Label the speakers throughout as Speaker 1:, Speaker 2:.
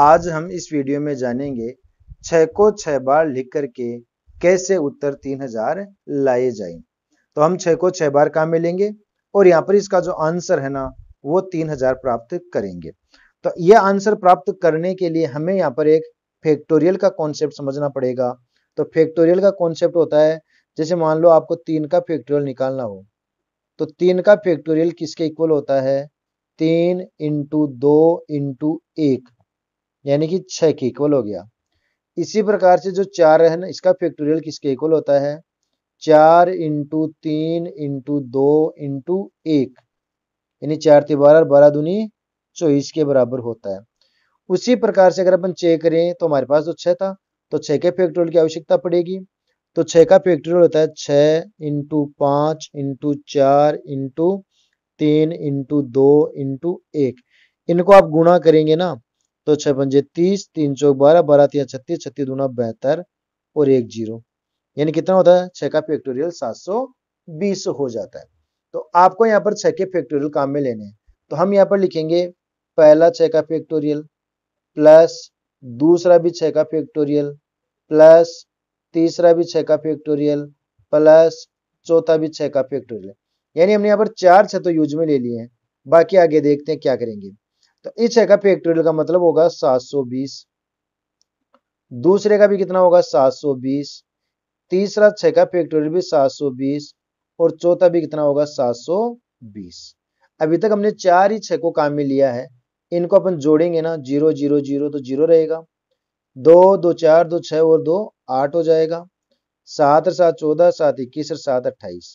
Speaker 1: आज हम इस वीडियो में जानेंगे छह को छह बार लिख करके कैसे उत्तर तीन हजार लाए जाए तो हम छह को छह बार काम में लेंगे और यहाँ पर इसका जो आंसर है ना वो तीन हजार प्राप्त करेंगे तो ये आंसर प्राप्त करने के लिए हमें यहाँ पर एक फैक्टोरियल का कॉन्सेप्ट समझना पड़ेगा तो फैक्टोरियल का कॉन्सेप्ट होता है जैसे मान लो आपको तीन का फैक्टोरियल निकालना हो तो तीन का फैक्टोरियल किसके इक्वल होता है तीन इंटू दो इंटू एक यानी कि छः के इक्वल हो गया इसी प्रकार से जो चार है ना इसका फैक्टोरियल किसके इक्वल होता है चार इंटू तीन इंटू दो इंटू एक यानी चार ती बारह दूनी चौबीस के बराबर होता है उसी प्रकार से अगर अपन चेक करें तो हमारे पास तो छः था तो छः के फैक्टोरियल की आवश्यकता पड़ेगी तो छः का फैक्टोरियल होता है छः इंटू पाँच इंटू चार इंटू तीन इंटू दो इंटू एक इनको आप गुणा करेंगे ना तो छः पंजे तीस तीन चौक बारह बारह तीन छत्तीस छत्तीस दूना बेहतर और एक जीरो यानी कितना होता है छह का फैक्टोरियल सात सौ बीस हो जाता है तो आपको यहाँ पर छह के फैक्टोरियल काम में लेने हैं तो हम यहाँ पर लिखेंगे पहला छह का फैक्टोरियल प्लस दूसरा भी छह का फैक्टोरियल प्लस तीसरा भी छह का फैक्टोरियल प्लस चौथा भी छह का फैक्टोरियल यानी हमने यहाँ पर चार छह तो यूज में ले लिए हैं बाकी आगे देखते हैं क्या करेंगे तो इस का फैक्टोरियल का मतलब होगा 720 दूसरे का भी कितना होगा 720 तीसरा छह का फैक्टोरियल भी 720 और चौथा भी कितना होगा 720 अभी तक हमने चार ही छह को काम में लिया है इनको अपन जोड़ेंगे ना जीरो जीरो जीरो तो जीरो रहेगा दो दो चार दो छह और दो आठ हो जाएगा सात और सात चौदह सात इक्कीस और सात अट्ठाईस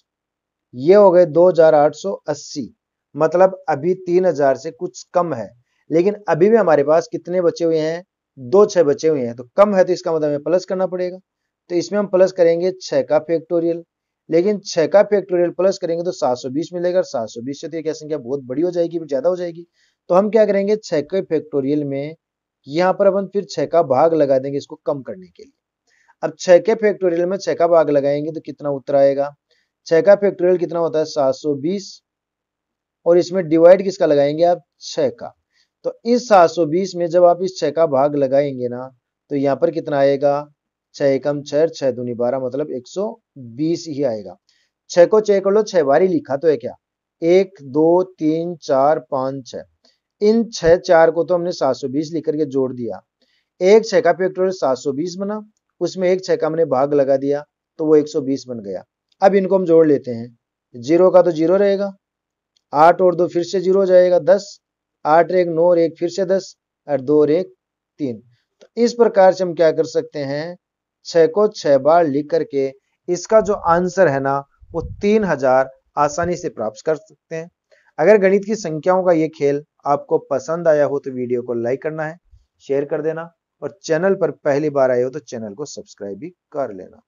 Speaker 1: ये हो गए दो हजार आठ सौ अस्सी मतलब अभी तीन हजार से कुछ कम है लेकिन अभी भी हमारे पास कितने बचे हुए हैं दो छह बचे हुए हैं तो कम है तो इसका मतलब हमें प्लस करना पड़ेगा तो इसमें हम प्लस करेंगे छह का फैक्टोरियल लेकिन छह का फैक्टोरियल प्लस करेंगे तो 720 मिलेगा सौ बीस से तो क्या संख्या बहुत बड़ी हो जाएगी फिर ज़्यादा हो जाएगी तो हम क्या करेंगे छह के फैक्टोरियल में यहाँ पर अपन फिर छह का भाग लगा देंगे इसको कम करने के लिए अब छह के फैक्टोरियल में छह का भाग लगाएंगे तो कितना उत्तर आएगा छह का फैक्टोरियल कितना होता है बीस और इसमें डिवाइड किसका लगाएंगे आप छह का तो इस 720 में जब आप इस छह का भाग लगाएंगे ना तो यहाँ पर कितना आएगा छह एकम छह छह दूनी बारह मतलब 120 ही आएगा छह को छह कर लो छह बारी लिखा तो है क्या एक दो तीन चार पांच छ इन छह चार को तो हमने 720 लिख करके जोड़ दिया एक छह का फैक्टोरियल 720 बना उसमें एक छह का हमने भाग लगा दिया तो वो 120 बन गया अब इनको हम जोड़ लेते हैं जीरो का तो जीरो रहेगा आठ और दो फिर से जीरो हो जाएगा दस आठ एक नौ और एक फिर से दस और दो और एक तीन तो इस प्रकार से हम क्या कर सकते हैं छह को छह बार लिख करके इसका जो आंसर है ना वो तीन हजार आसानी से प्राप्त कर सकते हैं अगर गणित की संख्याओं का ये खेल आपको पसंद आया हो तो वीडियो को लाइक करना है शेयर कर देना और चैनल पर पहली बार आए हो तो चैनल को सब्सक्राइब भी कर लेना